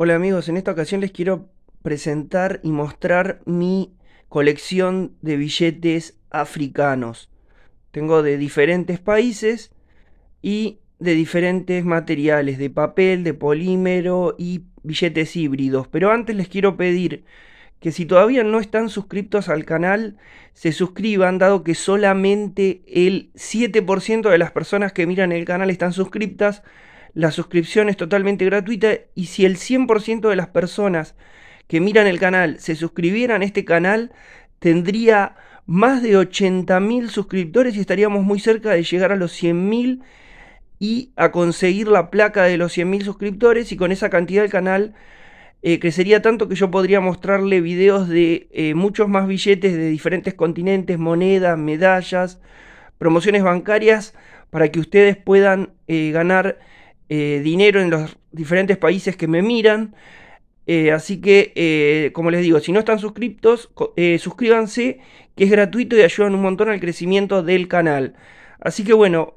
Hola amigos, en esta ocasión les quiero presentar y mostrar mi colección de billetes africanos. Tengo de diferentes países y de diferentes materiales, de papel, de polímero y billetes híbridos. Pero antes les quiero pedir que si todavía no están suscritos al canal, se suscriban, dado que solamente el 7% de las personas que miran el canal están suscriptas. La suscripción es totalmente gratuita y si el 100% de las personas que miran el canal se suscribieran a este canal, tendría más de 80.000 suscriptores y estaríamos muy cerca de llegar a los 100.000 y a conseguir la placa de los 100.000 suscriptores y con esa cantidad el canal eh, crecería tanto que yo podría mostrarle videos de eh, muchos más billetes de diferentes continentes, monedas, medallas, promociones bancarias para que ustedes puedan eh, ganar eh, dinero en los diferentes países que me miran. Eh, así que, eh, como les digo, si no están suscriptos, suscríbanse, que es gratuito y ayudan un montón al crecimiento del canal. Así que bueno,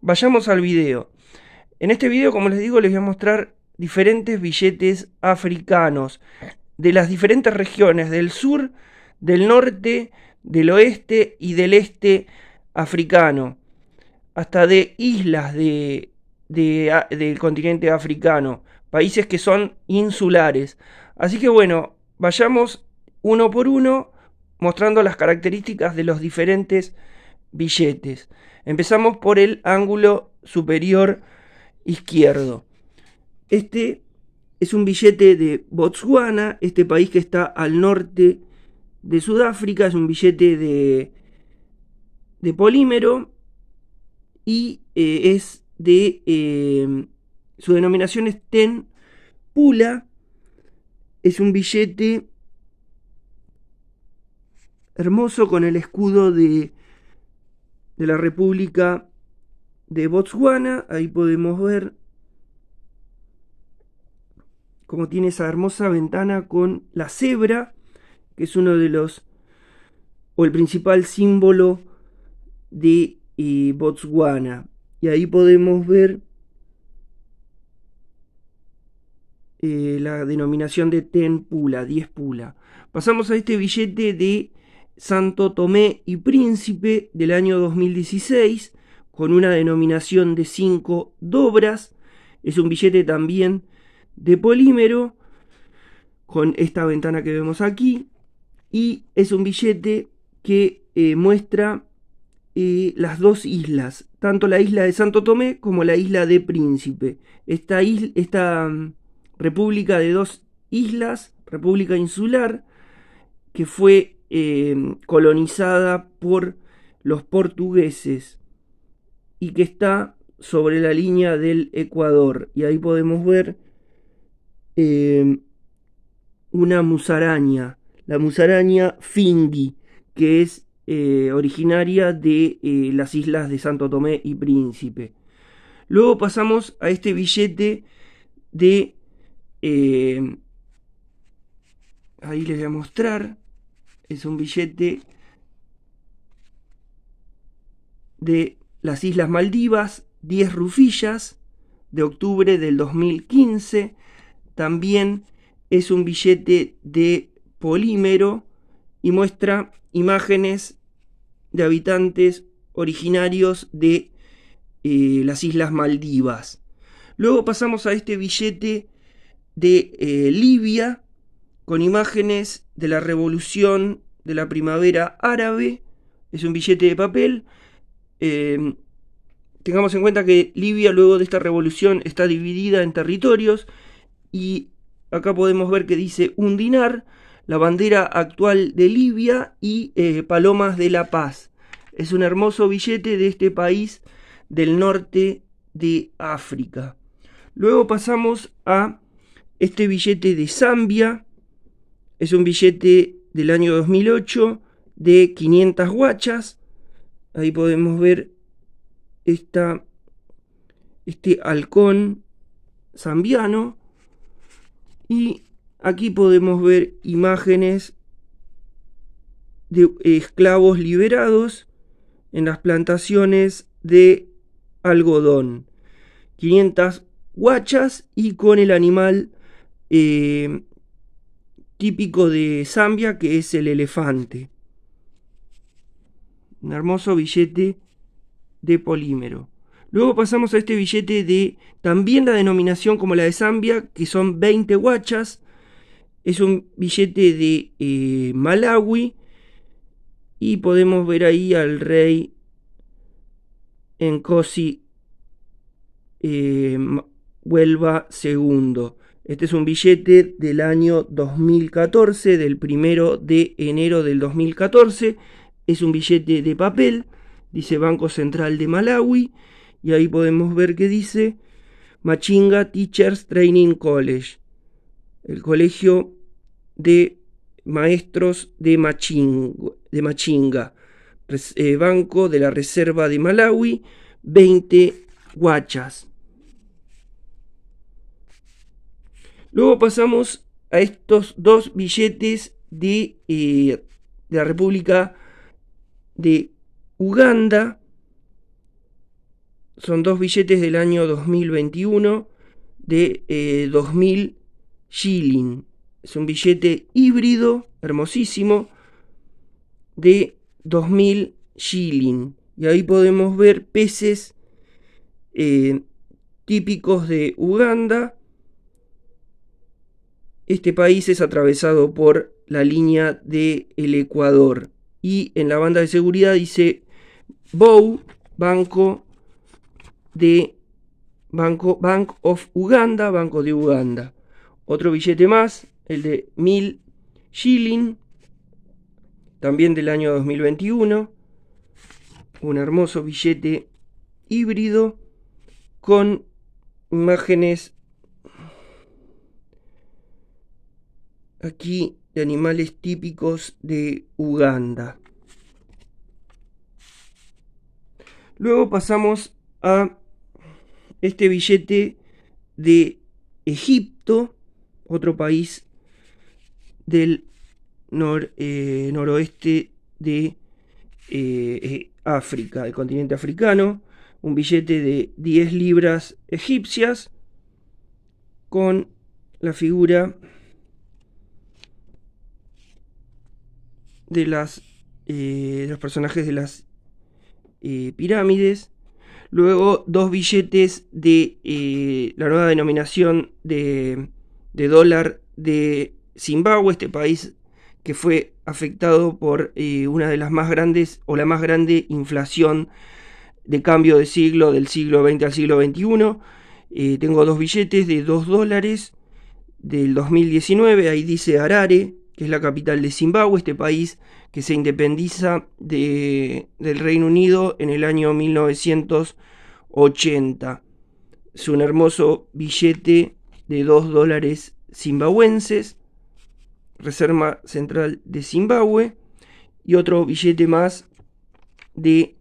vayamos al video. En este video, como les digo, les voy a mostrar diferentes billetes africanos de las diferentes regiones del sur, del norte, del oeste y del este africano, hasta de islas de del continente africano, países que son insulares. Así que bueno, vayamos uno por uno mostrando las características de los diferentes billetes. Empezamos por el ángulo superior izquierdo. Este es un billete de Botswana, este país que está al norte de Sudáfrica, es un billete de, de polímero y eh, es de em, su denominación es Ten Pula. Es un billete hermoso con el escudo de, la República de Botswana. Ahí podemos ver como tiene esa hermosa ventana con la cebra, que es uno de los, o el principal símbolo de eh, Botswana. Y ahí podemos ver eh, la denominación de ten pula, 10 pula. Pasamos a este billete de Santo Tomé y Príncipe del año 2016 con una denominación de 5 dobras. Es un billete también de polímero con esta ventana que vemos aquí y es un billete que eh, muestra las dos islas, tanto la isla de Santo Tomé como la isla de Príncipe. Esta, esta mm, república de dos islas, república insular, que fue em, colonizada por los portugueses y que está sobre la línea del Ecuador. Y ahí podemos ver em, una musaraña, la musaraña Fingi, que es eh, originaria de eh, las islas de Santo Tomé y Príncipe. Luego pasamos a este billete de... Eh, ahí les voy a mostrar. Es un billete de las Islas Maldivas, 10 rufillas, de octubre del 2015. También es un billete de polímero y muestra imágenes de habitantes originarios de eh, las Islas Maldivas. Luego pasamos a este billete de eh, Libia con imágenes de la revolución de la primavera árabe. Es un billete de papel. Em, tengamos en cuenta que Libia luego de esta revolución está dividida en territorios y acá podemos ver que dice un dinar la bandera actual de Libia y eh, Palomas de la Paz. Es un hermoso billete de este país del norte de África. Luego pasamos a este billete de Zambia. Es un billete del año 2008 de 500 guachas. Ahí podemos ver este halcón zambiano. Y Aquí podemos ver imágenes de esclavos liberados en las plantaciones de algodón. 500 guachas y con el animal eh, típico de Zambia que es el elefante. Un hermoso billete de polímero. Luego pasamos a este billete de también la denominación como la de Zambia, que son 20 guachas, es un billete de eh, Malawi y podemos ver ahí al rey Nkosi eh, Huelva II. Este es un billete del año 2014, del primero de enero del 2014. Es un billete de papel, dice Banco Central de Malawi. Y ahí podemos ver que dice Machinga Teachers Training College el Colegio de Maestros de, Machinga, eh, Banco de la Reserva de Malawi, 20 guachas. Luego pasamos a estos dos billetes eh, de, la República de Uganda. Son dos billetes del año 2021 de eh, shilling. Es un billete híbrido, hermosísimo, de 2000 shilling. Y ahí podemos ver peces eh, típicos de Uganda. Este país es atravesado por la línea del el Ecuador. Y en la banda de seguridad dice BOU, Banco de Banco, Bank of Uganda, Banco de Uganda. Otro billete más, el de 1000 shilling, también del año 2021. Un hermoso billete híbrido con imágenes aquí de animales típicos de Uganda. Luego pasamos a este billete de Egipto otro país del eh, noroeste de eh, eh, África, del continente africano, un billete de 10 libras egipcias con la figura de, las, de los personajes de las pirámides. Luego dos billetes de la nueva denominación de de dólar de Zimbabue, este país que fue afectado por eh, una de las más grandes o la más grande inflación de cambio de siglo del siglo XX al siglo XXI. Eh, tengo dos billetes de 2 dólares del 2019, ahí dice Harare, que es la capital de Zimbabue, este país que se independiza del Reino Unido en el año 1980. Es un hermoso billete de 2 dólares zimbabuenses, Reserva Central de Zimbabue, y otro billete más de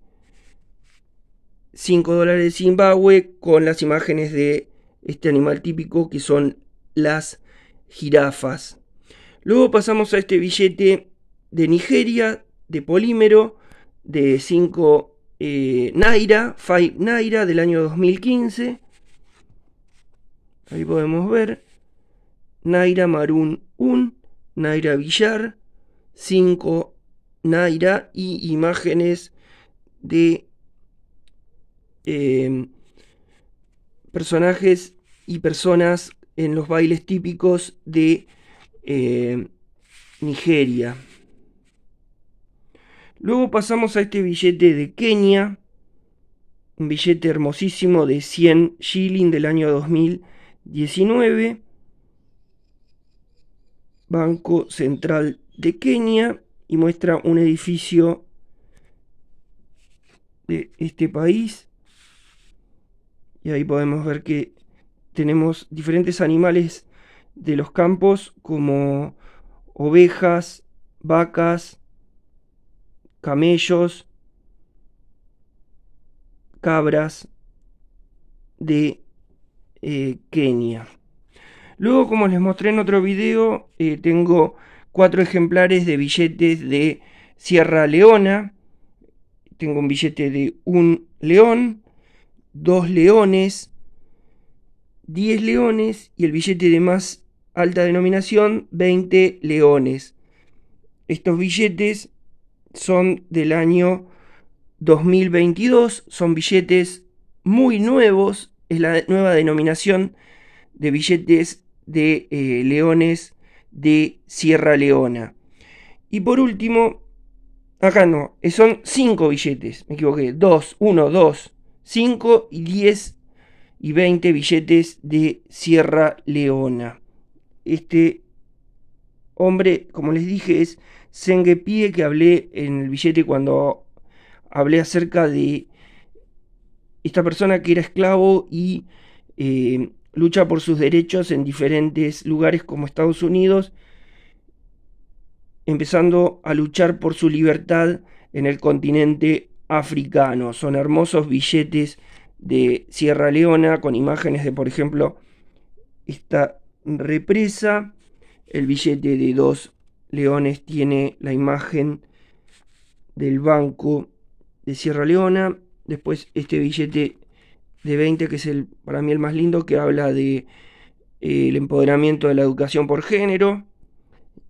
5 dólares Zimbabue con las imágenes de este animal típico que son las jirafas. Luego pasamos a este billete de Nigeria de polímero de 5 eh, Naira, 5 Naira del año 2015. Ahí podemos ver. Naira Marun 1. Naira Villar, 5 Naira y imágenes de em, personajes y personas en los bailes típicos de em, Nigeria. Luego pasamos a este billete de Kenia, un billete hermosísimo de 100 shilling del año 2000 19, Banco Central de Kenia, y muestra un edificio de este país. Y ahí podemos ver que tenemos diferentes animales de los campos como ovejas, vacas, camellos, cabras de eh, Kenia. Luego, como les mostré en otro video, eh, tengo cuatro ejemplares de billetes de Sierra Leona. Tengo un billete de un león, dos leones, 10 leones y el billete de más alta denominación, 20 leones. Estos billetes son del año 2022, son billetes muy nuevos es la nueva denominación de billetes de eh, leones de Sierra Leona. Y por último, acá no, eh, son 5 billetes, me equivoqué, 2, 1, 2, 5 y 10 y 20 billetes de Sierra Leona. Este hombre, como les dije, es Sengue Pie que hablé en el billete cuando hablé acerca de esta persona que era esclavo y eh, lucha por sus derechos en diferentes lugares como Estados Unidos, empezando a luchar por su libertad en el continente africano. Son hermosos billetes de Sierra Leona con imágenes de, por ejemplo, esta represa. El billete de dos leones tiene la imagen del Banco de Sierra Leona Después este billete de 20, que es el, para mí el más lindo, que habla de eh, el empoderamiento de la educación por género.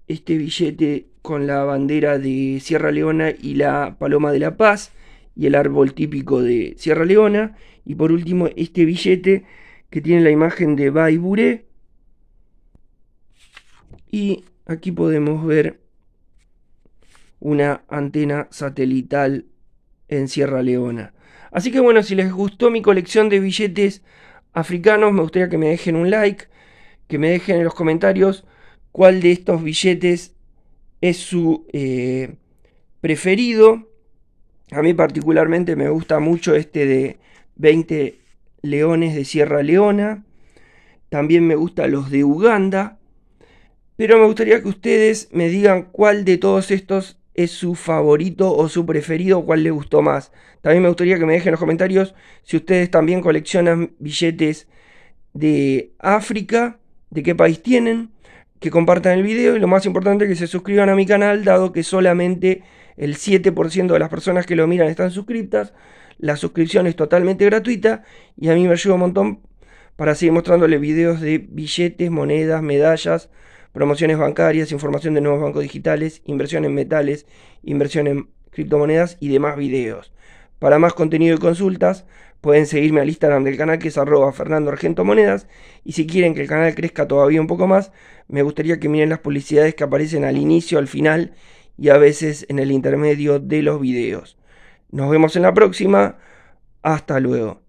Este billete con la bandera de Sierra Leona y la paloma de la paz y el árbol típico de Sierra Leona. Y por último, este billete que tiene la imagen de Baibure. Y aquí podemos ver una antena satelital en Sierra Leona. Así que bueno, si les gustó mi colección de billetes africanos, me gustaría que me dejen un like, que me dejen en los comentarios cuál de estos billetes es su eh, preferido. A mí particularmente me gusta mucho este de 20 leones de Sierra Leona. También me gustan los de Uganda. Pero me gustaría que ustedes me digan cuál de todos estos es su favorito o su preferido, cuál le gustó más. También me gustaría que me dejen en los comentarios si ustedes también coleccionan billetes de África, de qué país tienen, que compartan el video y lo más importante que se suscriban a mi canal, dado que solamente el 7% de las personas que lo miran están suscritas La suscripción es totalmente gratuita y a mí me ayuda un montón para seguir mostrándole videos de billetes, monedas, medallas, promociones bancarias, información de nuevos bancos digitales, inversión en metales, inversión en criptomonedas y demás videos. Para más contenido y consultas, pueden seguirme al Instagram del canal que es arroba Fernando Argento Monedas. Y si quieren que el canal crezca todavía un poco más, me gustaría que miren las publicidades que aparecen al inicio, al final y a veces en el intermedio de los videos. Nos vemos en la próxima. Hasta luego.